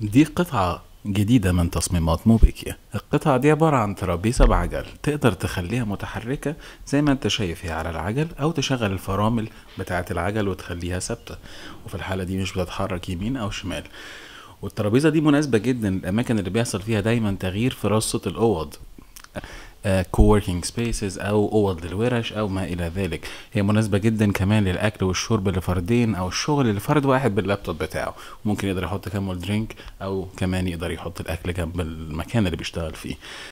دي قطعة جديدة من تصميمات موبيكيا القطعة دي عبارة عن ترابيزة بعجل تقدر تخليها متحركة زي ما انت شايف هي على العجل او تشغل الفرامل بتاعة العجل وتخليها ثابتة وفي الحالة دي مش بتتحرك يمين او شمال والترابيزة دي مناسبة جدا للأماكن اللي بيحصل فيها دايما تغيير في رصة الأوض كووركينج آه، سبيسز او اوض للورش او ما الى ذلك هي مناسبه جدا كمان للاكل والشرب لفردين او الشغل لفرد واحد باللابتوب بتاعه ممكن يقدر يحط كامل درينك او كمان يقدر يحط الاكل جنب المكان اللي بيشتغل فيه